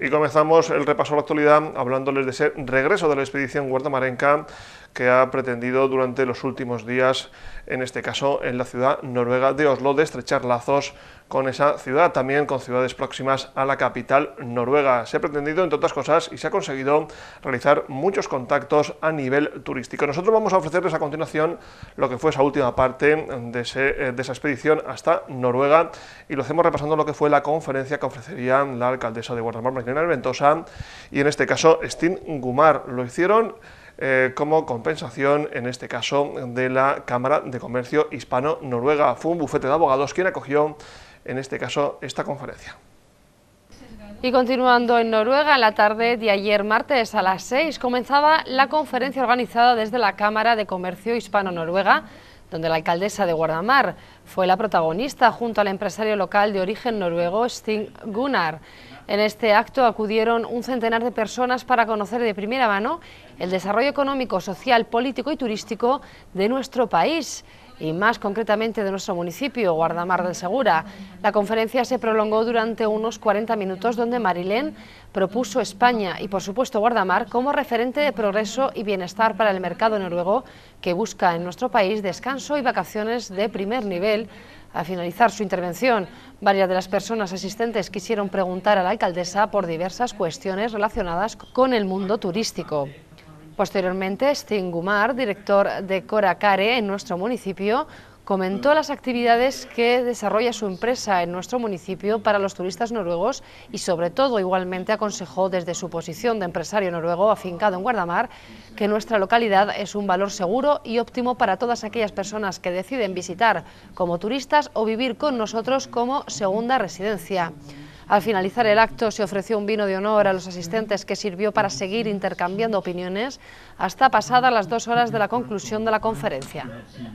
Y comenzamos el repaso a la actualidad hablándoles de ese regreso de la expedición guardamarenca que ha pretendido durante los últimos días, en este caso en la ciudad noruega de Oslo, de estrechar lazos con esa ciudad, también con ciudades próximas a la capital noruega. Se ha pretendido, entre otras cosas, y se ha conseguido realizar muchos contactos a nivel turístico. Nosotros vamos a ofrecerles a continuación lo que fue esa última parte de, esa expedición hasta Noruega y lo hacemos repasando lo que fue la conferencia que ofrecerían la alcaldesa de Guardamar, Magdalena Ventosa, y en este caso, Stin Gumar. Lo hicieron eh, como compensación, en este caso, de la Cámara de Comercio Hispano-Noruega. Fue un bufete de abogados quien acogió, en este caso, esta conferencia. Y continuando en Noruega, en la tarde de ayer martes a las 6 comenzaba la conferencia organizada desde la Cámara de Comercio Hispano-Noruega donde la alcaldesa de Guardamar fue la protagonista junto al empresario local de origen noruego Sting Gunnar. En este acto acudieron un centenar de personas para conocer de primera mano el desarrollo económico, social, político y turístico de nuestro país y más concretamente de nuestro municipio, Guardamar del Segura. La conferencia se prolongó durante unos 40 minutos donde Marilén propuso España y por supuesto Guardamar como referente de progreso y bienestar para el mercado noruego que busca en nuestro país descanso y vacaciones de primer nivel. Al finalizar su intervención, varias de las personas asistentes quisieron preguntar a la alcaldesa por diversas cuestiones relacionadas con el mundo turístico. Posteriormente, Sting director de Coracare en nuestro municipio, comentó las actividades que desarrolla su empresa en nuestro municipio para los turistas noruegos y sobre todo igualmente aconsejó desde su posición de empresario noruego afincado en Guardamar que nuestra localidad es un valor seguro y óptimo para todas aquellas personas que deciden visitar como turistas o vivir con nosotros como segunda residencia. Al finalizar el acto se ofreció un vino de honor a los asistentes que sirvió para seguir intercambiando opiniones hasta pasadas las dos horas de la conclusión de la conferencia.